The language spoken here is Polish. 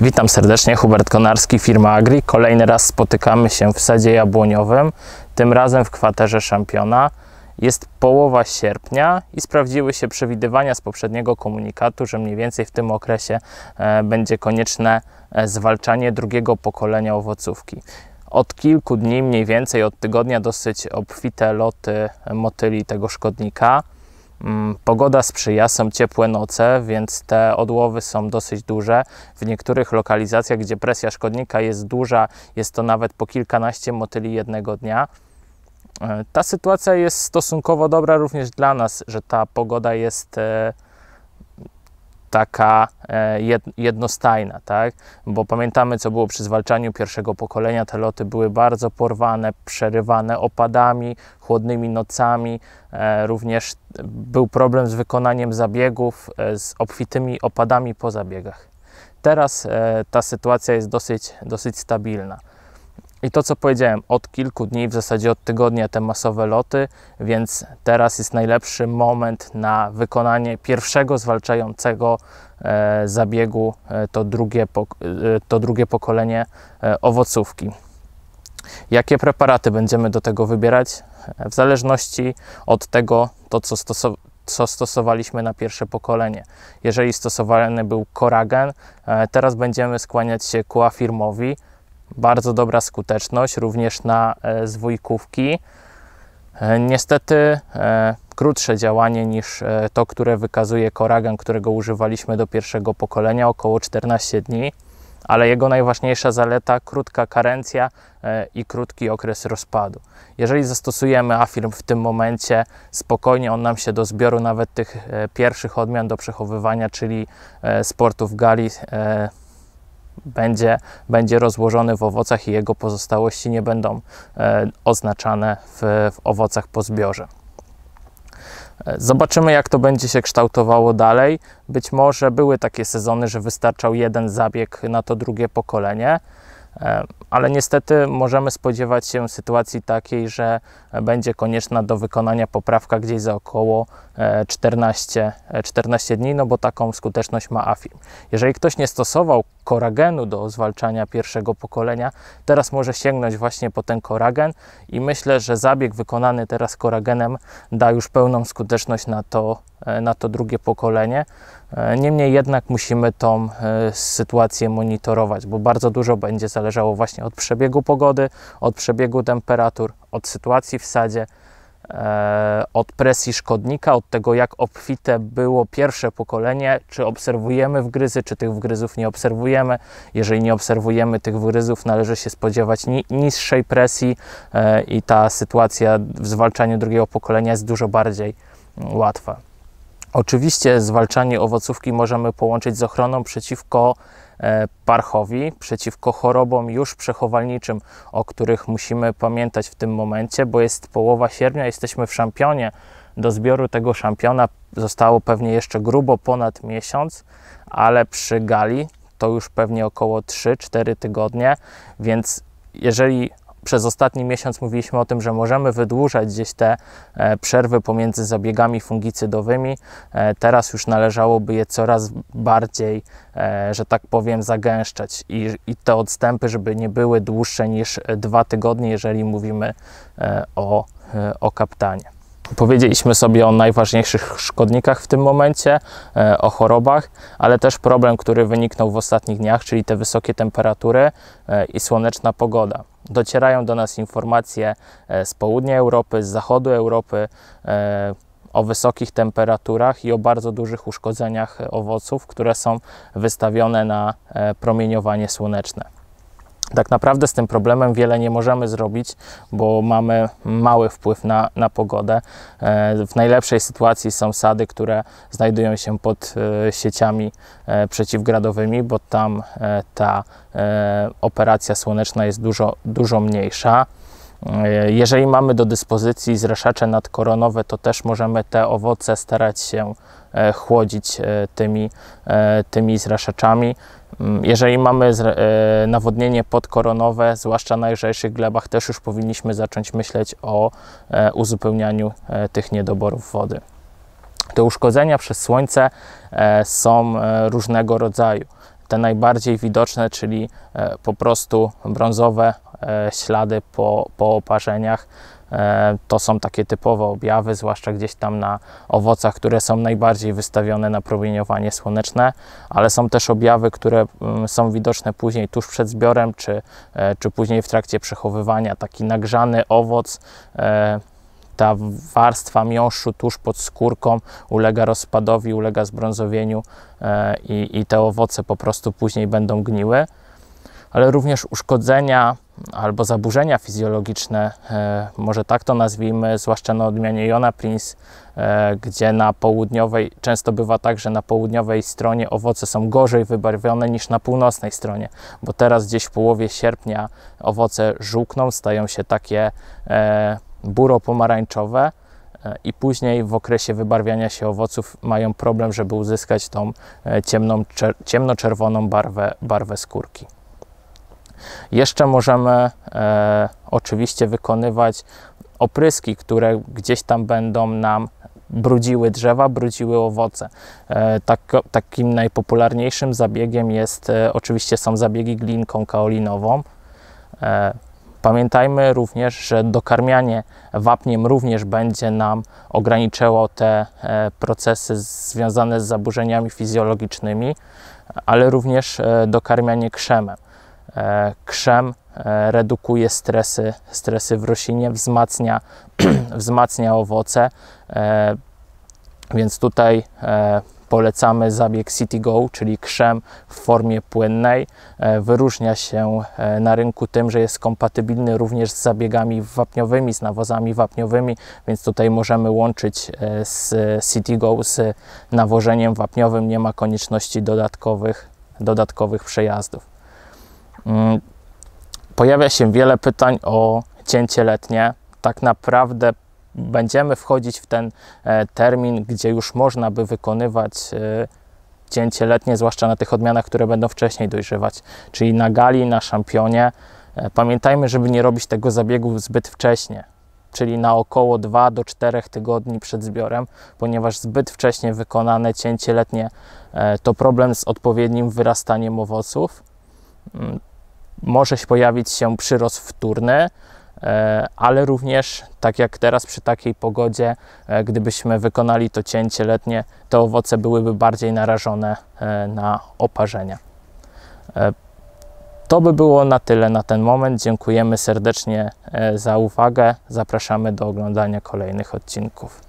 Witam serdecznie, Hubert Konarski, firma Agri. Kolejny raz spotykamy się w sadzie jabłoniowym, tym razem w kwaterze Szampiona. Jest połowa sierpnia i sprawdziły się przewidywania z poprzedniego komunikatu, że mniej więcej w tym okresie e, będzie konieczne e, zwalczanie drugiego pokolenia owocówki. Od kilku dni, mniej więcej od tygodnia, dosyć obfite loty e, motyli tego szkodnika. Mm, pogoda sprzyja, są ciepłe noce, więc te odłowy są dosyć duże. W niektórych lokalizacjach, gdzie presja szkodnika jest duża, jest to nawet po kilkanaście motyli jednego dnia. E, ta sytuacja jest stosunkowo dobra również dla nas, że ta pogoda jest e, taka e, jednostajna, tak? Bo pamiętamy, co było przy zwalczaniu pierwszego pokolenia. Te loty były bardzo porwane, przerywane opadami, chłodnymi nocami. E, również był problem z wykonaniem zabiegów, e, z obfitymi opadami po zabiegach. Teraz ta sytuacja jest dosyć, dosyć stabilna. I to, co powiedziałem, od kilku dni, w zasadzie od tygodnia te masowe loty, więc teraz jest najlepszy moment na wykonanie pierwszego zwalczającego e, zabiegu, e, to, drugie po, e, to drugie pokolenie e, owocówki. Jakie preparaty będziemy do tego wybierać? E, w zależności od tego, to co, stosow co stosowaliśmy na pierwsze pokolenie. Jeżeli stosowany był koragen, e, teraz będziemy skłaniać się ku afirmowi, bardzo dobra skuteczność również na e, zwójkówki. E, niestety e, krótsze działanie niż to, które wykazuje Koragan, którego używaliśmy do pierwszego pokolenia, około 14 dni, ale jego najważniejsza zaleta krótka karencja i krótki okres rozpadu. Jeżeli zastosujemy afirm w tym momencie, spokojnie on nam się do zbioru nawet tych pierwszych odmian do przechowywania, czyli sportów gali będzie, będzie rozłożony w owocach i jego pozostałości nie będą e, oznaczane w, w owocach po zbiorze. E, zobaczymy, jak to będzie się kształtowało dalej. Być może były takie sezony, że wystarczał jeden zabieg na to drugie pokolenie. E, ale niestety możemy spodziewać się sytuacji takiej, że będzie konieczna do wykonania poprawka gdzieś za około 14, e, 14 e, dni, no bo taką skuteczność ma AFI. Jeżeli ktoś nie stosował koragenu do zwalczania pierwszego pokolenia, teraz może sięgnąć właśnie po ten koragen i myślę, że zabieg wykonany teraz koragenem da już pełną skuteczność na to, na to drugie pokolenie. E, niemniej jednak musimy tą e, sytuację monitorować, bo bardzo dużo będzie zależało właśnie od przebiegu pogody, od przebiegu temperatur, od sytuacji w sadzie, e, od presji szkodnika, od tego jak obfite było pierwsze pokolenie, czy obserwujemy wgryzy, czy tych wgryzów nie obserwujemy. Jeżeli nie obserwujemy tych wgryzów, należy się spodziewać niższej presji i ta sytuacja w zwalczaniu drugiego pokolenia jest dużo bardziej mm, łatwa. Oczywiście zwalczanie owocówki możemy połączyć z ochroną przeciwko e, parchowi, przeciwko chorobom już przechowalniczym, o których musimy pamiętać w tym momencie, bo jest połowa sierpnia, jesteśmy w szampionie. Do zbioru tego szampiona zostało pewnie jeszcze grubo ponad miesiąc, ale przy gali to już pewnie około 3-4 tygodnie, więc jeżeli przez ostatni miesiąc mówiliśmy o tym, że możemy wydłużać gdzieś te e, przerwy pomiędzy zabiegami fungicydowymi. E, teraz już należałoby je coraz bardziej, e, że tak powiem, zagęszczać i, i te odstępy, żeby nie były dłuższe niż dwa tygodnie, jeżeli mówimy o, o kaptanie. Powiedzieliśmy sobie o najważniejszych szkodnikach w tym momencie, e, o chorobach, ale też problem, który wyniknął w ostatnich dniach, czyli te wysokie temperatury e, i słoneczna pogoda. Docierają do nas informacje e, z południa Europy, z zachodu Europy o wysokich temperaturach i o bardzo dużych uszkodzeniach owoców, które są wystawione na promieniowanie słoneczne tak naprawdę z tym problemem wiele nie możemy zrobić, bo mamy mały wpływ na, na pogodę. E, w najlepszej sytuacji są sady, które znajdują się pod e, sieciami e, przeciwgradowymi, bo tam ta operacja słoneczna jest dużo, dużo mniejsza. E, jeżeli mamy do dyspozycji zreszacze nadkoronowe, to też możemy te owoce starać się e, chłodzić e, tymi, tymi zreszaczami. Mm, jeżeli mamy nawodnienie podkoronowe, zwłaszcza na lżejszych glebach, też już powinniśmy zacząć myśleć o uzupełnianiu tych niedoborów wody. Te uszkodzenia przez słońce są różnego rodzaju. Te najbardziej widoczne, czyli po prostu brązowe E, ślady po, po oparzeniach. E, to są takie typowe objawy, zwłaszcza gdzieś tam na owocach, które są najbardziej wystawione na promieniowanie słoneczne, ale są też objawy, które są widoczne później tuż przed zbiorem, czy, e, czy później w trakcie przechowywania. Taki nagrzany owoc ta warstwa miąższu tuż pod skórką ulega rozpadowi, ulega zbrązowieniu i, i te owoce po prostu później będą gniły ale również uszkodzenia albo zaburzenia fizjologiczne, e, może tak to nazwijmy, zwłaszcza na odmianie Jona Prince, e, gdzie na południowej, często bywa tak, że na południowej stronie owoce są gorzej wybarwione niż na północnej stronie, bo teraz gdzieś w połowie sierpnia owoce żółkną, stają się takie e, buro-pomarańczowe, i później w okresie wybarwiania się owoców mają problem, żeby uzyskać tą ciemną, ciemnoczerwoną barwę, barwę skórki. Jeszcze możemy e, oczywiście wykonywać opryski, które gdzieś tam będą nam brudziły drzewa, brudziły owoce. E, tak, takim najpopularniejszym zabiegiem jest e, oczywiście są zabiegi glinką kaolinową. E, pamiętajmy również, że dokarmianie wapniem również będzie nam ograniczało te procesy związane z zaburzeniami fizjologicznymi, ale również dokarmianie krzemem. E, krzem e, redukuje stresy, stresy w roślinie, wzmacnia, wzmacnia owoce. E, więc tutaj polecamy zabieg City Go, czyli krzem w formie płynnej. Wyróżnia się na rynku tym, że jest kompatybilny również z zabiegami wapniowymi, z nawozami wapniowymi, więc tutaj możemy łączyć z City Go z nawożeniem wapniowym. Nie ma konieczności dodatkowych, dodatkowych przejazdów. Pojawia się wiele pytań o cięcie letnie. Tak naprawdę będziemy wchodzić w ten e, termin, gdzie już można by wykonywać e, cięcie letnie, zwłaszcza na tych odmianach, które będą wcześniej dojrzewać, czyli na gali, na szampionie. E, pamiętajmy, żeby nie robić tego zabiegu zbyt wcześnie, czyli na około 2 do 4 tygodni przed zbiorem, ponieważ zbyt wcześnie wykonane cięcie letnie to problem z odpowiednim wyrastaniem owoców mm, może się pojawić się przyrost wtórny, e, ale również tak jak teraz przy takiej pogodzie, e, gdybyśmy wykonali to cięcie letnie, te owoce byłyby bardziej narażone e, na oparzenia. To by było na tyle na ten moment. Dziękujemy serdecznie za uwagę. Zapraszamy do oglądania kolejnych odcinków.